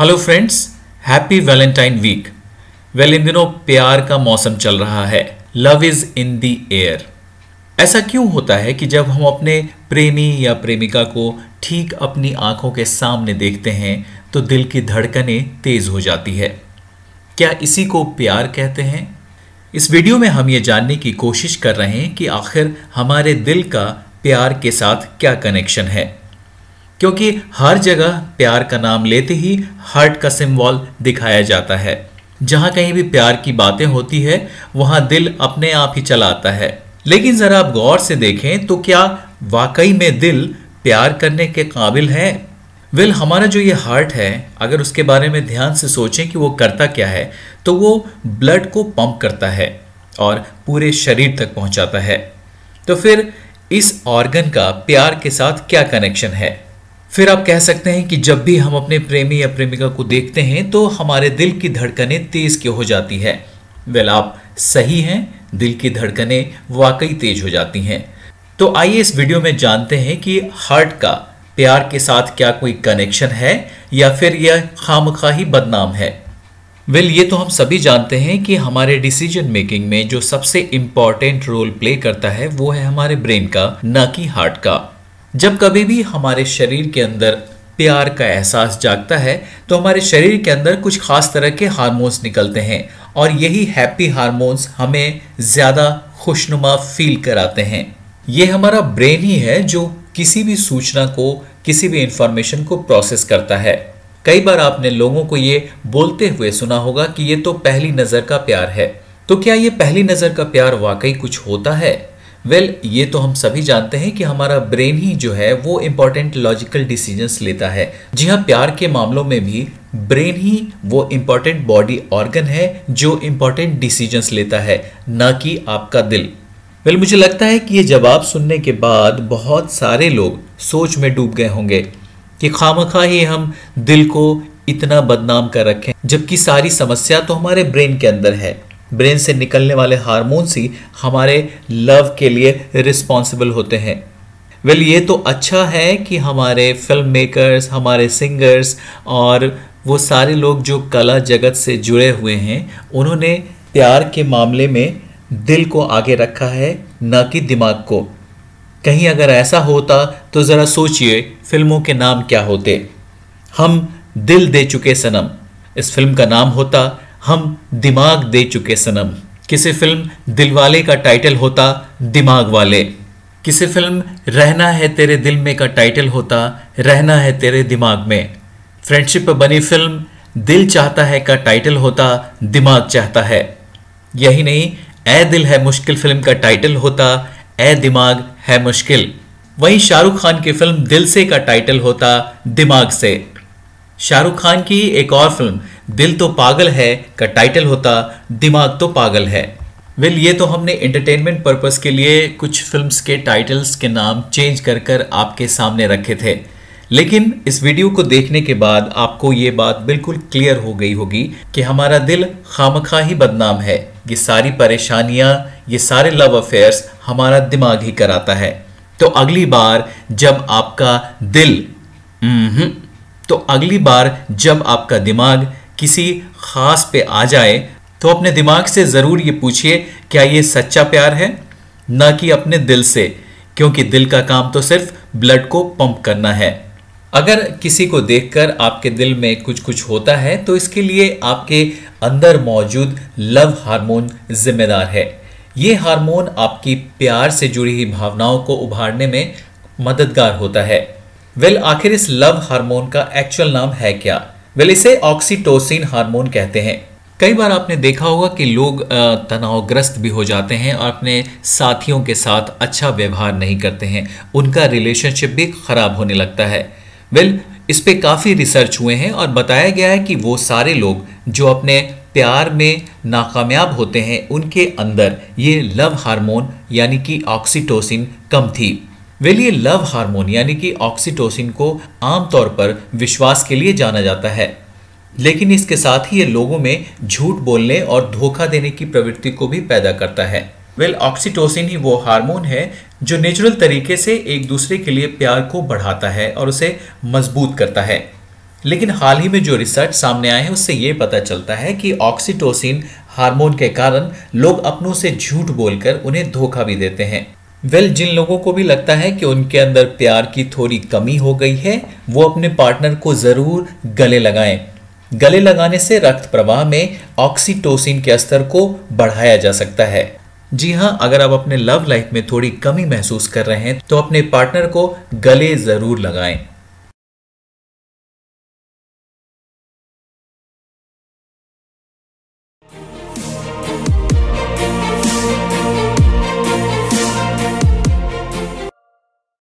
hello friends happy Valentine week well इन दिनों प्यार का मौसम चल रहा है love is in the air ऐसा क्यों होता है कि जब हम अपने प्रेमी या प्रेमिका को ठीक अपनी आंखों के सामने देखते हैं तो दिल की धड़कनें तेज हो जाती है क्या इसी को प्यार कहते हैं इस वीडियो में हम ये जानने की कोशिश कर रहे हैं कि आखिर हमारे दिल का प्यार के साथ क्या कनेक्शन है क्योंकि हर जगह प्यार का नाम लेते ही हार्ट का सिम्बॉल दिखाया जाता है जहाँ कहीं भी प्यार की बातें होती है वहाँ दिल अपने आप ही चला आता है लेकिन ज़रा आप गौर से देखें तो क्या वाकई में दिल प्यार करने के काबिल है वेल well, हमारा जो ये हार्ट है अगर उसके बारे में ध्यान से सोचें कि वो करता क्या है तो वो ब्लड को पंप करता है और पूरे शरीर तक पहुंचाता है तो फिर इस ऑर्गन का प्यार के साथ क्या कनेक्शन है फिर आप कह सकते हैं कि जब भी हम अपने प्रेमी या प्रेमिका को देखते हैं तो हमारे दिल की धड़कने तेज क्यों हो जाती है वेल आप सही हैं दिल की धड़कने वाकई तेज हो जाती हैं तो आइए इस वीडियो में जानते हैं कि हार्ट का प्यार के साथ क्या कोई कनेक्शन है या फिर यह खाम ही बदनाम है वेल ये तो हम सभी जानते हैं कि हमारे डिसीजन मेकिंग में जो सबसे इम्पॉर्टेंट रोल प्ले करता है वो है हमारे ब्रेन का न कि हार्ट का जब कभी भी हमारे शरीर के अंदर प्यार का एहसास जागता है तो हमारे शरीर के अंदर कुछ खास तरह के हार्मोन्स निकलते हैं और यही हैप्पी हार्मोन्स हमें ज़्यादा खुशनुमा फील कराते हैं ये हमारा ब्रेन ही है जो किसी भी सूचना को किसी भी इंफॉर्मेशन को प्रोसेस करता है कई बार आपने लोगों को ये बोलते हुए सुना होगा कि ये तो पहली नज़र का प्यार है तो क्या ये पहली नज़र का प्यार वाकई कुछ होता है वेल well, ये तो हम सभी जानते हैं कि हमारा ब्रेन ही जो है वो इम्पोर्टेंट लॉजिकल डिसीजंस लेता है जी हाँ प्यार के मामलों में भी ब्रेन ही वो इम्पोर्टेंट बॉडी ऑर्गन है जो इम्पोर्टेंट डिसीजंस लेता है ना कि आपका दिल वेल मुझे लगता है कि ये जवाब सुनने के बाद बहुत सारे लोग सोच में डूब गए होंगे कि खाम खा ही हम दिल को इतना बदनाम कर रखें जबकि सारी समस्या तो हमारे ब्रेन के अंदर है ब्रेन से निकलने वाले हारमोन्स ही हमारे लव के लिए रिस्पॉन्सिबल होते हैं वेल ये तो अच्छा है कि हमारे फिल्म मेकर्स हमारे सिंगर्स और वो सारे लोग जो कला जगत से जुड़े हुए हैं उन्होंने प्यार के मामले में दिल को आगे रखा है न कि दिमाग को कहीं अगर ऐसा होता तो ज़रा सोचिए फिल्मों के नाम क्या होते हम दिल दे चुके सनम इस फिल्म का नाम होता हम दिमाग दे चुके सनम किसी फिल्म दिल वाले का टाइटल होता दिमाग वाले किसी फिल्म रहना है तेरे दिल में का टाइटल होता रहना है तेरे दिमाग में फ्रेंडशिप पर बनी फिल्म दिल चाहता है का टाइटल होता दिमाग चाहता है यही नहीं ए दिल है मुश्किल फिल्म का टाइटल होता ए दिमाग है मुश्किल वहीं शाहरुख खान की फिल्म दिल से का टाइटल होता दिमाग से शाहरुख खान की एक और फिल्म दिल तो पागल है का टाइटल होता दिमाग तो पागल है वेल ये तो हमने एंटरटेनमेंट पर्पस के लिए कुछ फिल्म्स के टाइटल्स के नाम चेंज कर कर आपके सामने रखे थे लेकिन इस वीडियो को देखने के बाद आपको ये बात बिल्कुल क्लियर हो गई होगी कि हमारा दिल खामखा ही बदनाम है ये सारी परेशानियाँ ये सारे लव अफेयर्स हमारा दिमाग ही कराता है तो अगली बार जब आपका दिल तो अगली बार जब आपका दिमाग किसी खास पे आ जाए तो अपने दिमाग से ज़रूर ये पूछिए क्या ये सच्चा प्यार है ना कि अपने दिल से क्योंकि दिल का काम तो सिर्फ ब्लड को पंप करना है अगर किसी को देखकर आपके दिल में कुछ कुछ होता है तो इसके लिए आपके अंदर मौजूद लव हार्मोन जिम्मेदार है ये हार्मोन आपकी प्यार से जुड़ी ही भावनाओं को उभारने में मददगार होता है वेल आखिर इस लव हार्मोन का एक्चुअल नाम है क्या वेल इसे ऑक्सीटोसिन हार्मोन कहते हैं कई बार आपने देखा होगा कि लोग तनावग्रस्त भी हो जाते हैं और अपने साथियों के साथ अच्छा व्यवहार नहीं करते हैं उनका रिलेशनशिप भी खराब होने लगता है वेल well, इस पर काफ़ी रिसर्च हुए हैं और बताया गया है कि वो सारे लोग जो अपने प्यार में नाकामयाब होते हैं उनके अंदर ये लव हार्मोन यानी कि ऑक्सीटोसिन कम थी वेल ये लव हार्मोन यानी कि ऑक्सीटोसिन को आमतौर पर विश्वास के लिए जाना जाता है लेकिन इसके साथ ही ये लोगों में झूठ बोलने और धोखा देने की प्रवृत्ति को भी पैदा करता है वेल well, ऑक्सीटोसिन ही वो हार्मोन है जो नेचुरल तरीके से एक दूसरे के लिए प्यार को बढ़ाता है और उसे मजबूत करता है लेकिन हाल ही में जो रिसर्च सामने आए हैं उससे ये पता चलता है कि ऑक्सीटोसिन हार्मोन के कारण लोग अपनों से झूठ बोलकर उन्हें धोखा भी देते हैं वेल well, जिन लोगों को भी लगता है कि उनके अंदर प्यार की थोड़ी कमी हो गई है वो अपने पार्टनर को ज़रूर गले लगाएं गले लगाने से रक्त प्रवाह में ऑक्सीटोसिन के स्तर को बढ़ाया जा सकता है जी हाँ अगर आप अपने लव लाइफ में थोड़ी कमी महसूस कर रहे हैं तो अपने पार्टनर को गले जरूर लगाएं